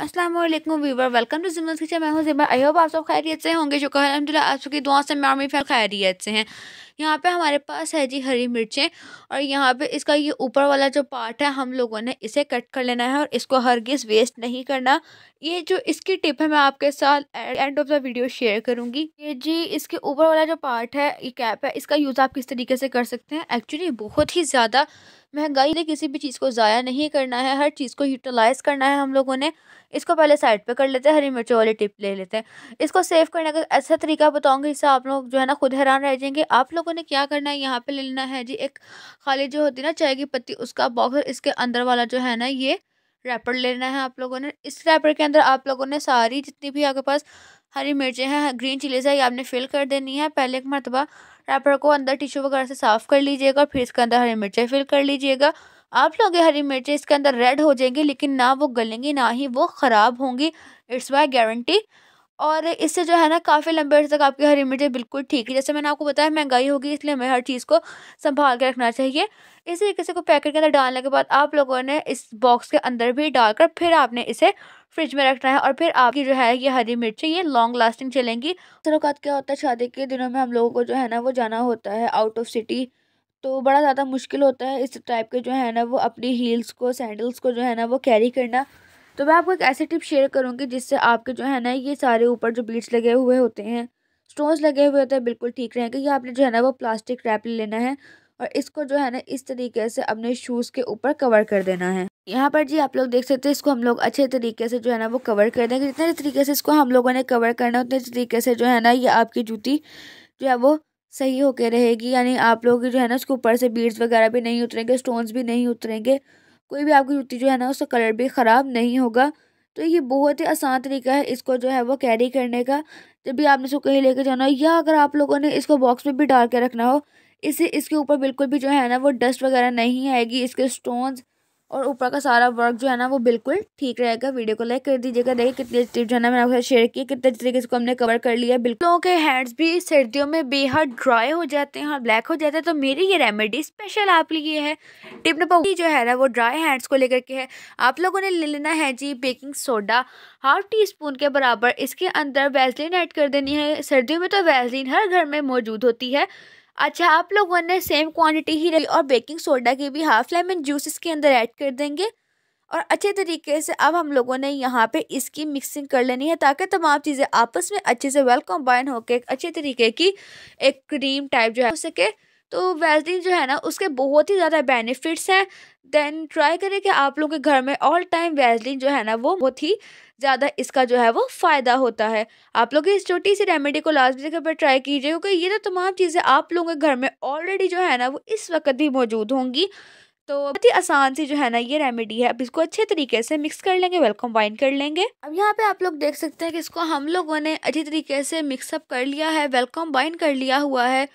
Aslam viewer welcome to जिमल kitchen मैं हूँ जिमर आई होप आप सब खैरियत से होंगे शुक्र अलहमदिल्ला आप सबकी दुआ से मैं फैल खैरियत से हैं यहाँ पे हमारे पास है जी हरी मिर्चें और यहाँ पे इसका ये ऊपर वाला जो पार्ट है हम लोगों ने इसे कट कर लेना है और इसको हर गिज वेस्ट नहीं करना ये जो इसकी टिप है मैं आपके साथ end of the video share करूँगी ये जी इसके ऊपर वाला जो पार्ट है ये कैप है इसका यूज़ आप किस तरीके से कर सकते हैं एक्चुअली बहुत ही ज़्यादा महंगाई ने किसी भी चीज़ को ज़ाया नहीं करना है हर चीज़ को यूटिलाइज़ करना है हम लोगों ने इसको पहले साइड पे कर लेते हैं हरी मिर्चों वाली टिप ले लेते हैं इसको सेव करने का ऐसा तरीका बताऊंगी इससे आप लोग जो है ना खुद हैरान रह जाएंगे आप लोगों ने क्या करना है यहाँ पे ले लेना है जी एक खाली जो होती है ना चाय की पत्ती उसका बॉक्स इसके अंदर वाला जो है ना ये रैपर लेना है आप लोगों ने इस रैपर के अंदर आप लोगों ने सारी जितनी भी आपके पास हरी मिर्चें हैं ग्रीन चिलीज है ये आपने फिल कर देनी है पहले एक मरतबा रैपर को अंदर टिश्यू वगैरह से साफ़ कर लीजिएगा फिर इसके अंदर हरी मिर्चें फिल कर लीजिएगा आप लोग हरी मिर्चें इसके अंदर रेड हो जाएंगी लेकिन ना वो गलेंगी ना ही वो ख़राब होंगी इट्स वाई गारंटी और इससे जो है ना काफ़ी लंबे अर्से तक आपकी हर इमेज बिल्कुल ठीक है जैसे मैंने आपको बताया महंगाई होगी इसलिए हमें हर चीज़ को संभाल के रखना चाहिए इसी तरीके से को पैकेट के अंदर डालने के बाद आप लोगों ने इस बॉक्स के अंदर भी डालकर फिर आपने इसे फ्रिज में रखना है और फिर आपकी जो है ये हरी मिर्च ये लॉन्ग लास्टिंग चलेंगी अक्सर अवकात क्या होता है शादी के दिनों में हम लोगों को जो है ना वो जाना होता है आउट ऑफ सिटी तो बड़ा ज़्यादा मुश्किल होता है इस टाइप के जो है ना वो अपनी हील्स को सैंडल्स को जो है ना वो कैरी करना तो मैं आपको एक ऐसे टिप शेयर करूँगी जिससे आपके जो है ना ये सारे ऊपर जो बीट्स लगे हुए होते हैं स्टोन्स लगे हुए होते हैं बिल्कुल ठीक रहेंगे ये आपने जो है ना वो प्लास्टिक रैप ले लेना है और इसको जो है ना इस तरीके से अपने शूज़ के ऊपर कवर कर देना है यहाँ पर जी आप लोग देख सकते हैं इसको हम लोग अच्छे तरीके से जो है ना वो कवर कर देंगे जितने तरीके से इसको हम लोगों ने कवर करना है उतने तरीके से जो है ना ये आपकी जूती जो है वो सही होके रहेगी यानी आप लोग जो है ना उसके ऊपर से बीड्स वगैरह भी नहीं उतरेंगे स्टोन्स भी नहीं उतरेंगे कोई भी आपकी जूती जो है ना उसका कलर भी ख़राब नहीं होगा तो ये बहुत ही आसान तरीका है इसको जो है वो कैरी करने का जब भी आपने इसको कहीं लेके जाना हो या अगर आप लोगों ने इसको बॉक्स में भी डाल के रखना हो इससे इसके ऊपर बिल्कुल भी जो है ना वो डस्ट वगैरह नहीं आएगी इसके स्टोन्स और ऊपर का सारा वर्क जो है ना वो बिल्कुल ठीक रहेगा वीडियो को लाइक कर दीजिएगा देखिए कितने टिप जो है ना मैंने आपके साथ शेयर किए कितने तरीके से हमने कवर कर लिया बिल्कुल लोगों के हैंड्स भी सर्दियों में बेहद ड्राई हो जाते हैं और ब्लैक हो जाते हैं तो मेरी ये रेमेडी स्पेशल आप लिए है टिप नंबर जो है ना वो ड्राई हैंड्स को लेकर के है आप लोगों ने ले लेना है जी baking soda half teaspoon के बराबर इसके अंदर वैसलिन ऐड कर देनी है सर्दियों में तो वैसलिन हर घर में मौजूद होती है अच्छा आप लोगों ने सेम क्वांटिटी ही रही और बेकिंग सोडा की भी हाफ लेमन जूस इसके अंदर ऐड कर देंगे और अच्छे तरीके से अब हम लोगों ने यहाँ पे इसकी मिक्सिंग कर लेनी है ताकि तमाम चीज़ें आपस में अच्छे से वेल कम्बाइन होकर अच्छे तरीके की एक क्रीम टाइप जो है हो सके तो वैजलिन जो है ना उसके बहुत ही ज़्यादा बेनिफिट्स हैं देन ट्राई करें कि आप लोगों के घर में ऑल टाइम वैजलिन जो है ना वो बहुत ही ज़्यादा इसका जो है वो फ़ायदा होता है आप लोग इस छोटी सी रेमेडी को लास्ट जगह पर ट्राई कीजिए क्योंकि ये तो तमाम चीज़ें आप लोगों के घर में ऑलरेडी जो है ना वो इस वक्त भी मौजूद होंगी तो बहुत ही आसान सी जो है ना ये रेमेडी है अब इसको अच्छे तरीके से मिक्स कर लेंगे वेलकम वाइन कर लेंगे अब यहाँ पे आप लोग देख सकते हैं कि इसको हम लोगों ने अच्छी तरीके से मिक्सअप कर लिया है वेलकम वाइन कर लिया हुआ है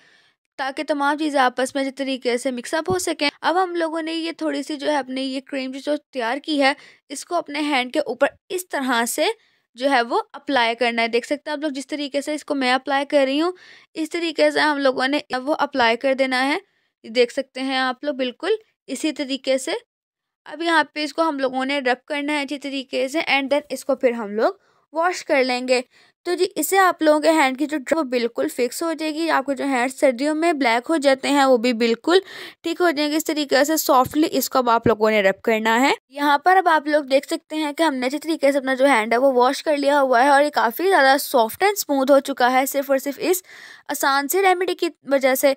ताकि तमाम चीज़ें आपस में अच्छे तरीके से मिक्सअप हो सकें अब हम लोगों ने ये थोड़ी सी जो है अपने ये क्रीम जो तैयार की है इसको अपने हैंड के ऊपर इस तरह से जो है वो अप्लाई करना है देख सकते हैं आप लोग जिस तरीके से इसको मैं अप्लाई कर रही हूँ इस तरीके से हम लोगों ने वो अप्लाई कर देना है देख सकते हैं आप लोग बिल्कुल इसी तरीके से अब यहाँ पे इसको हम लोगों ने रब करना है अच्छी तरीके से एंड देन इसको फिर हम लोग वॉश कर लेंगे तो जी इसे आप लोगों के हैंड की जो वो बिल्कुल फिक्स हो जाएगी आपके जो हैंड सर्दियों में ब्लैक हो जाते हैं वो भी बिल्कुल ठीक हो जाएंगे इस तरीके से सॉफ्टली इसको अब आप लोगों ने रब करना है यहाँ पर अब आप लोग देख सकते हैं कि हमने अच्छे तरीके से अपना जो हैंड है वो वॉश कर लिया हुआ है और ये काफ़ी ज़्यादा सॉफ्ट एंड स्मूथ हो चुका है सिर्फ और सिर्फ इस आसान से रेमेडी की वजह से